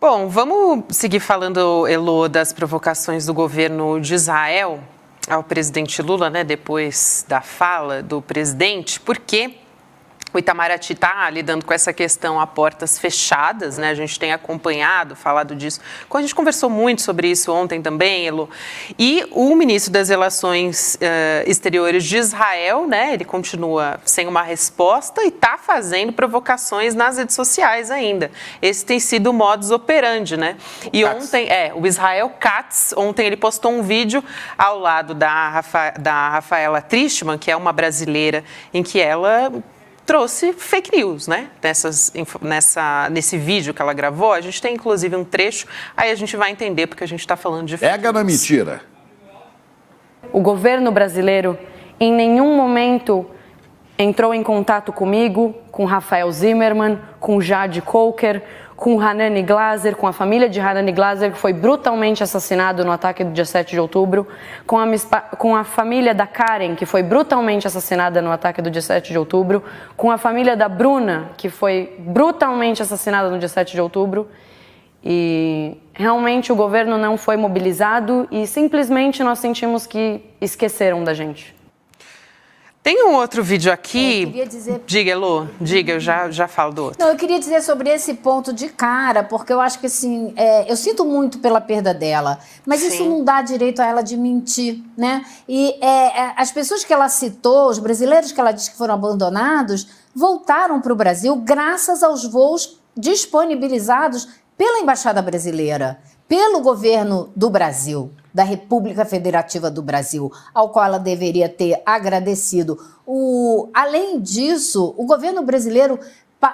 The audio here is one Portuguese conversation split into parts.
Bom, vamos seguir falando, Elo, das provocações do governo de Israel ao presidente Lula, né, depois da fala do presidente, porque o Itamaraty está lidando com essa questão a portas fechadas, né? A gente tem acompanhado, falado disso. A gente conversou muito sobre isso ontem também, Elo. E o ministro das Relações uh, Exteriores de Israel, né? Ele continua sem uma resposta e está fazendo provocações nas redes sociais ainda. Esse tem sido o modus operandi, né? e Katz. ontem, é, o Israel Katz, ontem ele postou um vídeo ao lado da, Rafa, da Rafaela Trishman, que é uma brasileira, em que ela trouxe fake news, né? Nessas, nessa, nesse vídeo que ela gravou, a gente tem inclusive um trecho, aí a gente vai entender porque a gente está falando de fake Pega news. na mentira. O governo brasileiro em nenhum momento entrou em contato comigo, com Rafael Zimmerman, com Jade Coker, com Hanani Glaser, com a família de Hanani Glaser, que foi brutalmente assassinado no ataque do dia 7 de outubro, com a, com a família da Karen, que foi brutalmente assassinada no ataque do dia 7 de outubro, com a família da Bruna, que foi brutalmente assassinada no dia 7 de outubro. E realmente o governo não foi mobilizado e simplesmente nós sentimos que esqueceram da gente. Tem um outro vídeo aqui. É, eu queria dizer... Diga, Lu, diga, eu já, já falo do outro. Não, eu queria dizer sobre esse ponto de cara, porque eu acho que assim, é, eu sinto muito pela perda dela, mas Sim. isso não dá direito a ela de mentir, né? E é, é as pessoas que ela citou, os brasileiros que ela disse que foram abandonados, voltaram para o Brasil graças aos voos disponibilizados pela Embaixada Brasileira, pelo governo do Brasil da República Federativa do Brasil, ao qual ela deveria ter agradecido. O, além disso, o governo brasileiro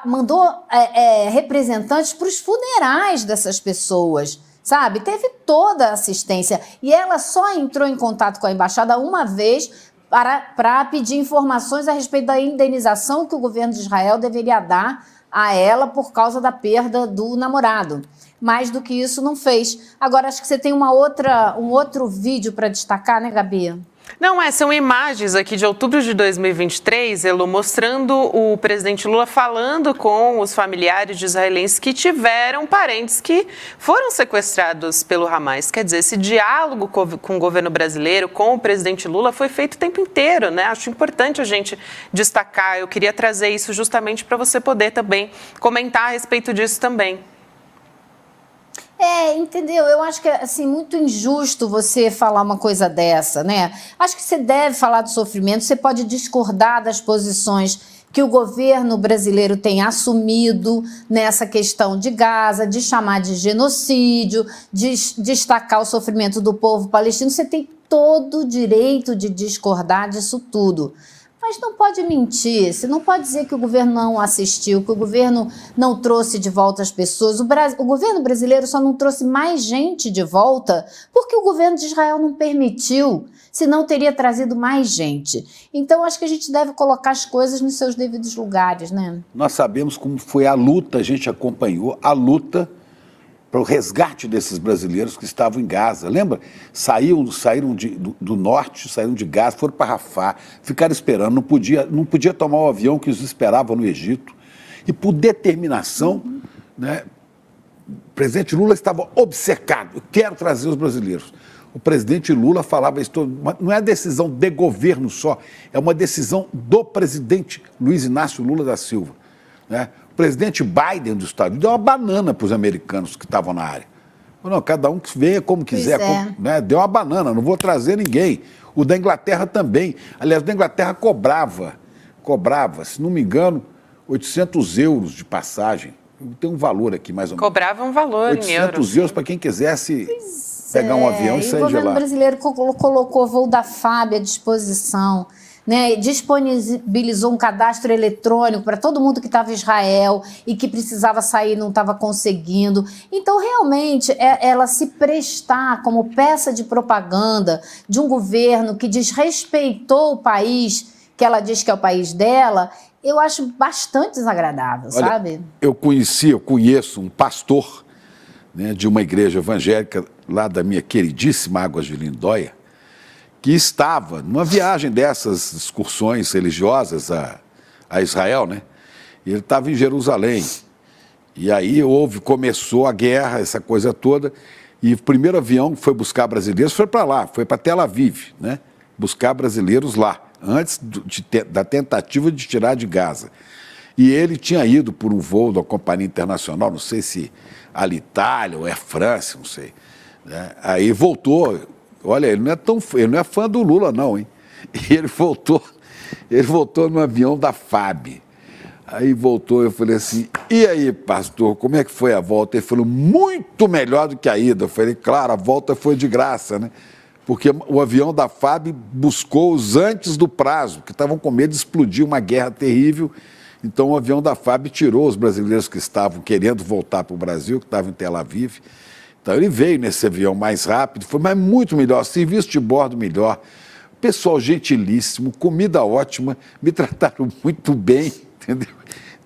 mandou é, é, representantes para os funerais dessas pessoas sabe? Teve toda a assistência e ela só entrou em contato com a embaixada uma vez para, para pedir informações a respeito da indenização que o governo de Israel deveria dar a ela por causa da perda do namorado mais do que isso não fez. Agora, acho que você tem uma outra, um outro vídeo para destacar, né, Gabi? Não, é, são imagens aqui de outubro de 2023, Elo, mostrando o presidente Lula falando com os familiares de israelenses que tiveram parentes que foram sequestrados pelo Hamas. Quer dizer, esse diálogo com o governo brasileiro, com o presidente Lula, foi feito o tempo inteiro, né? Acho importante a gente destacar. Eu queria trazer isso justamente para você poder também comentar a respeito disso também. É, entendeu? Eu acho que é assim, muito injusto você falar uma coisa dessa, né? Acho que você deve falar do sofrimento, você pode discordar das posições que o governo brasileiro tem assumido nessa questão de Gaza, de chamar de genocídio, de destacar o sofrimento do povo palestino. Você tem todo o direito de discordar disso tudo. Mas não pode mentir, se não pode dizer que o governo não assistiu, que o governo não trouxe de volta as pessoas. O, o governo brasileiro só não trouxe mais gente de volta porque o governo de Israel não permitiu, senão teria trazido mais gente. Então acho que a gente deve colocar as coisas nos seus devidos lugares, né? Nós sabemos como foi a luta, a gente acompanhou a luta para o resgate desses brasileiros que estavam em Gaza. Lembra? saíram de, do, do, norte, saíram de Gaza, foram para Rafah, ficaram esperando, não podia, não podia tomar o avião que os esperava no Egito. E por determinação, né, o presidente Lula estava obcecado, quero trazer os brasileiros. O presidente Lula falava isso, não é decisão de governo só, é uma decisão do presidente Luiz Inácio Lula da Silva. Né? O presidente Biden dos Estados Unidos deu uma banana para os americanos que estavam na área. Não, cada um que venha como quiser. É. Como, né? Deu uma banana, não vou trazer ninguém. O da Inglaterra também. Aliás, o da Inglaterra cobrava, cobrava, se não me engano, 800 euros de passagem. Tem um valor aqui, mais ou menos. Cobrava um valor 800 em euros. euros para quem quisesse pois pegar é. um avião e, sair de lá. O governo brasileiro colocou voo da FAB à disposição né, disponibilizou um cadastro eletrônico para todo mundo que estava em Israel e que precisava sair não estava conseguindo. Então, realmente, é, ela se prestar como peça de propaganda de um governo que desrespeitou o país que ela diz que é o país dela, eu acho bastante desagradável, Olha, sabe? Eu conheci, eu conheço um pastor né, de uma igreja evangélica lá da minha queridíssima Águas de Lindóia, que estava numa viagem dessas excursões religiosas a, a Israel, né? E ele estava em Jerusalém. E aí houve, começou a guerra, essa coisa toda. E o primeiro avião que foi buscar brasileiros foi para lá, foi para Tel Aviv, né? Buscar brasileiros lá, antes de, da tentativa de tirar de Gaza. E ele tinha ido por um voo da companhia internacional, não sei se Alitalia ou Air France, não sei. Né? Aí voltou Olha, ele não é tão ele não é fã do Lula, não, hein? E ele voltou, ele voltou no avião da FAB. Aí voltou, eu falei assim, e aí, pastor, como é que foi a volta? Ele falou, muito melhor do que a ida. Eu falei, claro, a volta foi de graça, né? Porque o avião da FAB buscou-os antes do prazo, que estavam com medo de explodir uma guerra terrível. Então o avião da FAB tirou os brasileiros que estavam querendo voltar para o Brasil, que estavam em Tel Aviv. Então ele veio nesse avião mais rápido, foi mas muito melhor, serviço de bordo melhor, pessoal gentilíssimo, comida ótima, me trataram muito bem, entendeu?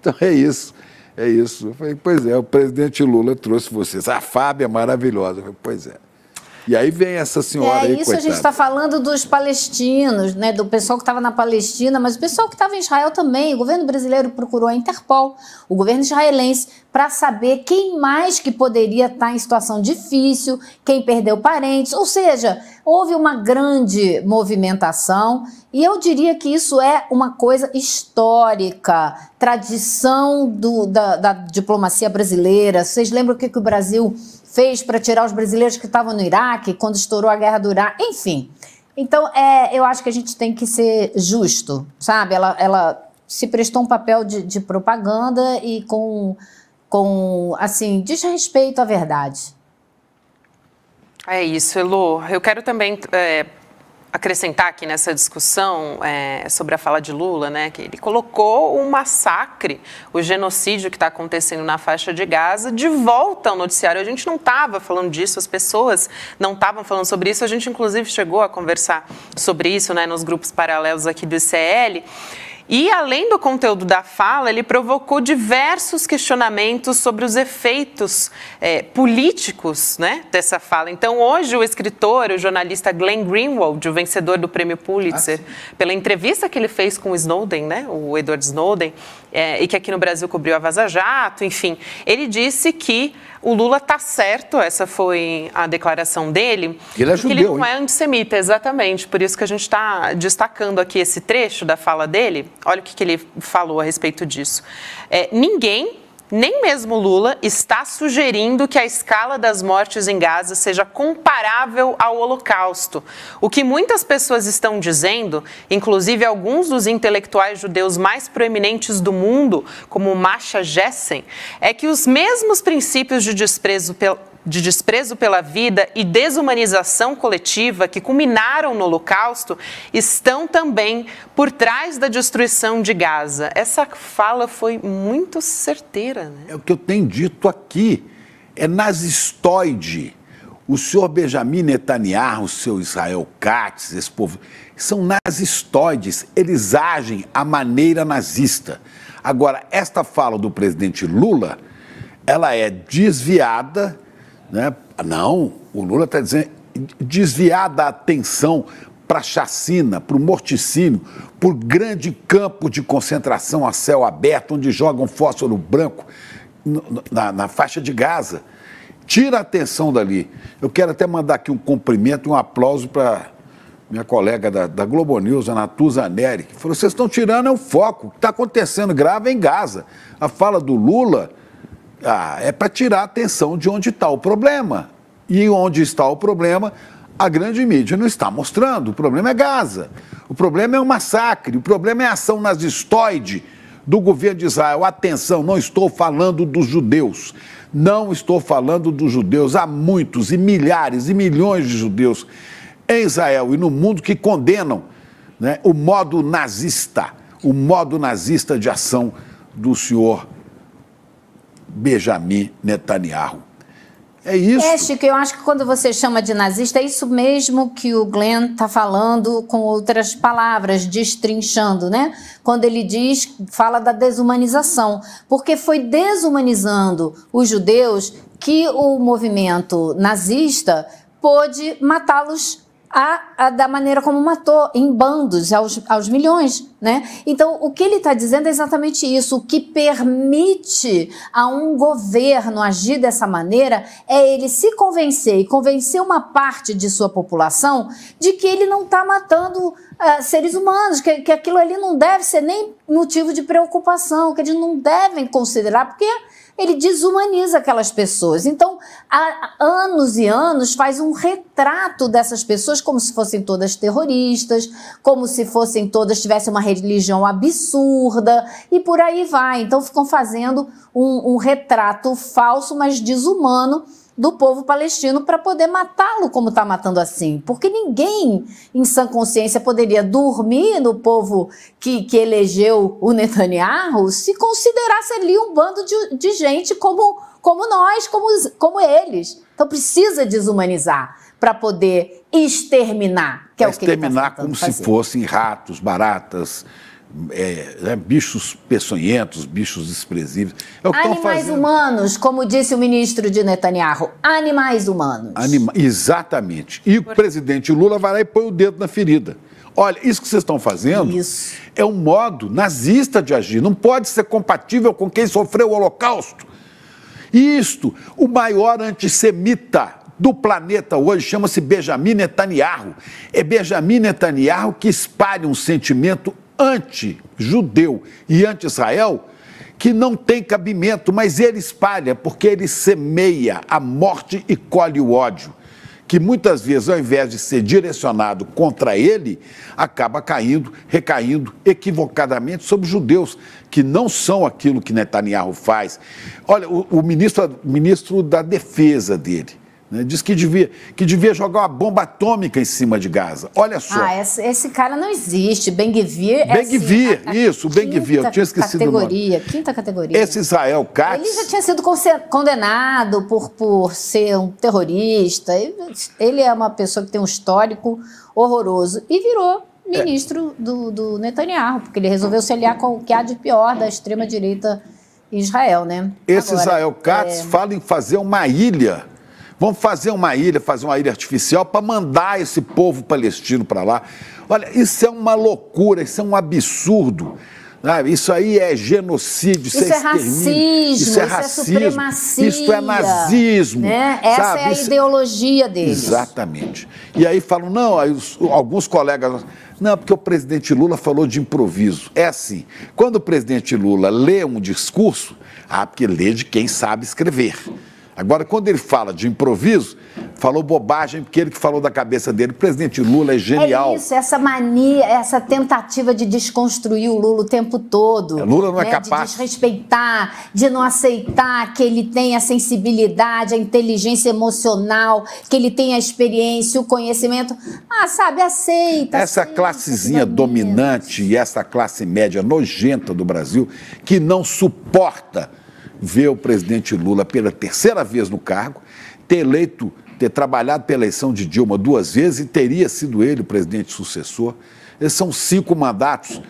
Então é isso, é isso. Eu falei, pois é, o presidente Lula trouxe vocês. A Fábia é maravilhosa. Eu falei, pois é. E aí vem essa senhora é, aí, isso coitada. a gente está falando dos palestinos, né, do pessoal que estava na Palestina, mas o pessoal que estava em Israel também. O governo brasileiro procurou a Interpol, o governo israelense, para saber quem mais que poderia estar tá em situação difícil, quem perdeu parentes, ou seja, houve uma grande movimentação e eu diria que isso é uma coisa histórica, tradição do, da, da diplomacia brasileira. Vocês lembram o que, que o Brasil fez para tirar os brasileiros que estavam no Iraque, quando estourou a guerra do Iraque, enfim. Então, é, eu acho que a gente tem que ser justo, sabe? Ela, ela se prestou um papel de, de propaganda e com, com, assim, desrespeito à verdade. É isso, Elo. Eu quero também é, acrescentar aqui nessa discussão é, sobre a fala de Lula, né, que ele colocou o um massacre, o genocídio que está acontecendo na faixa de Gaza de volta ao noticiário. A gente não estava falando disso, as pessoas não estavam falando sobre isso. A gente, inclusive, chegou a conversar sobre isso né, nos grupos paralelos aqui do ICL. E, além do conteúdo da fala, ele provocou diversos questionamentos sobre os efeitos é, políticos né, dessa fala. Então, hoje, o escritor, o jornalista Glenn Greenwald, o vencedor do prêmio Pulitzer, ah, pela entrevista que ele fez com o Snowden, né, o Edward Snowden, é, e que aqui no Brasil cobriu a Vaza Jato, enfim, ele disse que o Lula tá certo, essa foi a declaração dele. Ele ajudou. É judeu, ele não é antissemita, exatamente. Por isso que a gente está destacando aqui esse trecho da fala dele. Olha o que, que ele falou a respeito disso. É, ninguém nem mesmo Lula está sugerindo que a escala das mortes em Gaza seja comparável ao Holocausto. O que muitas pessoas estão dizendo, inclusive alguns dos intelectuais judeus mais proeminentes do mundo, como Masha Gessen, é que os mesmos princípios de desprezo de desprezo pela vida e desumanização coletiva que culminaram no Holocausto estão também por trás da destruição de Gaza. Essa fala foi muito certeira. Né? É o que eu tenho dito aqui. É nazistoide. O senhor Benjamin Netanyahu, o seu Israel Katz, esse povo, são nazistoides. Eles agem à maneira nazista. Agora, esta fala do presidente Lula, ela é desviada né? Não, o Lula está dizendo desviar da atenção para chacina, para o morticínio, por grande campo de concentração a céu aberto, onde jogam fósforo branco na, na faixa de Gaza. Tira a atenção dali. Eu quero até mandar aqui um cumprimento e um aplauso para minha colega da, da Globo News, a Natuza Neri, que falou: vocês estão tirando o foco. O que está acontecendo grave é em Gaza. A fala do Lula ah, é para tirar a atenção de onde está o problema. E onde está o problema, a grande mídia não está mostrando. O problema é Gaza. O problema é o massacre. O problema é a ação nazistoide do governo de Israel. Atenção, não estou falando dos judeus. Não estou falando dos judeus. Há muitos e milhares e milhões de judeus em Israel e no mundo que condenam né, o modo nazista, o modo nazista de ação do senhor Benjamin Netanyahu. É isso. É, Chico, eu acho que quando você chama de nazista, é isso mesmo que o Glenn está falando com outras palavras, destrinchando, né? Quando ele diz, fala da desumanização. Porque foi desumanizando os judeus que o movimento nazista pôde matá-los a, a, da maneira como matou, em bandos, aos, aos milhões. Né? Então, o que ele está dizendo é exatamente isso. O que permite a um governo agir dessa maneira é ele se convencer e convencer uma parte de sua população de que ele não está matando uh, seres humanos, que, que aquilo ali não deve ser nem motivo de preocupação, que eles não devem considerar, porque ele desumaniza aquelas pessoas. Então, há anos e anos faz um retrato dessas pessoas como se fossem todas terroristas, como se fossem todas tivessem uma religião absurda e por aí vai. Então, ficam fazendo um, um retrato falso, mas desumano do povo palestino para poder matá-lo como está matando assim. Porque ninguém em sã consciência poderia dormir no povo que, que elegeu o Netanyahu se considerasse ali um bando de, de gente como, como nós, como, como eles. Então precisa desumanizar para poder exterminar, que é exterminar o que ele tá como fazer. se fossem ratos, baratas, é, né, bichos peçonhentos, bichos desprezíveis. É animais humanos, como disse o ministro de Netanyahu, animais humanos. Anima exatamente. E o presidente Lula vai lá e põe o dedo na ferida. Olha, isso que vocês estão fazendo isso. é um modo nazista de agir. Não pode ser compatível com quem sofreu o Holocausto. Isto, o maior antissemita do planeta hoje chama-se Benjamin Netanyahu. É Benjamin Netanyahu que espalha um sentimento anti-judeu e anti-Israel que não tem cabimento, mas ele espalha, porque ele semeia a morte e colhe o ódio, que muitas vezes, ao invés de ser direcionado contra ele, acaba caindo, recaindo equivocadamente sobre judeus, que não são aquilo que Netanyahu faz. Olha, o, o ministro, ministro da defesa dele né? Diz que devia, que devia jogar uma bomba atômica em cima de Gaza. Olha só. Ah, esse, esse cara não existe. Ben-Gvir é Ben-Gvir, assim, isso, Ben-Gvir. Eu tinha esquecido categoria, Quinta categoria. Esse Israel Katz... Ele já tinha sido condenado por, por ser um terrorista. Ele é uma pessoa que tem um histórico horroroso. E virou é. ministro é. do, do Netanyahu, porque ele resolveu se aliar com o que há de pior da extrema-direita Israel, né? Esse Agora, Israel Katz é... fala em fazer uma ilha Vamos fazer uma ilha, fazer uma ilha artificial para mandar esse povo palestino para lá. Olha, isso é uma loucura, isso é um absurdo. Ah, isso aí é genocídio, isso, é isso é, é racismo, isso é racismo, isso é supremacia, isso é nazismo. Né? Essa sabe? é a isso... É- ideologia deles. Exatamente. E aí falam, não, aí os, alguns colegas, não, porque o presidente Lula falou de improviso. É assim, quando o presidente Lula lê um discurso, ah, porque lê de quem sabe escrever. Agora, quando ele fala de improviso, falou bobagem, porque ele que falou da cabeça dele. O presidente Lula é, é genial. É isso, essa mania, essa tentativa de desconstruir o Lula o tempo todo. É, Lula não é né, capaz. De desrespeitar, de não aceitar que ele tem a sensibilidade, a inteligência emocional, que ele tem a experiência, o conhecimento. Ah, sabe, aceita. Essa aceita, classezinha dominante e essa classe média nojenta do Brasil que não suporta ver o presidente Lula pela terceira vez no cargo, ter eleito, ter trabalhado pela eleição de Dilma duas vezes e teria sido ele o presidente sucessor. Esses são cinco mandatos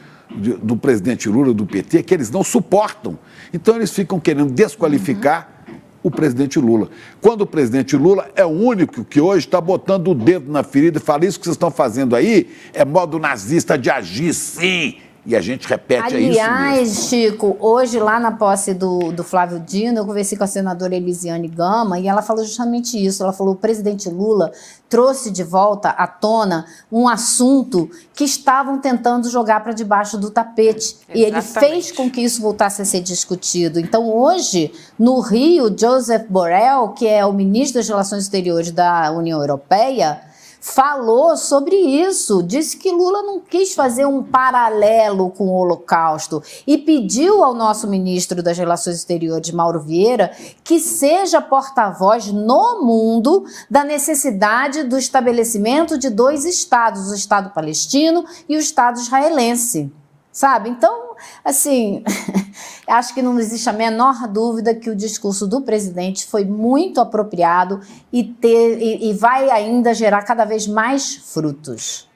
do presidente Lula do PT que eles não suportam. Então eles ficam querendo desqualificar o presidente Lula. Quando o presidente Lula é o único que hoje está botando o dedo na ferida e fala: isso que vocês estão fazendo aí é modo nazista de agir, sim. E a gente repete Aliás, é isso. Aliás, Chico, hoje lá na posse do, do Flávio Dino, eu conversei com a senadora Elisiane Gama e ela falou justamente isso. Ela falou: o presidente Lula trouxe de volta à tona um assunto que estavam tentando jogar para debaixo do tapete. Exatamente. E ele fez com que isso voltasse a ser discutido. Então, hoje, no Rio, Joseph Borrell, que é o ministro das Relações Exteriores da União Europeia, falou sobre isso, disse que Lula não quis fazer um paralelo com o Holocausto e pediu ao nosso ministro das Relações Exteriores, Mauro Vieira, que seja porta-voz no mundo da necessidade do estabelecimento de dois estados, o Estado palestino e o Estado israelense. Sabe? Então, assim, acho que não existe a menor dúvida que o discurso do presidente foi muito apropriado e, ter, e, e vai ainda gerar cada vez mais frutos.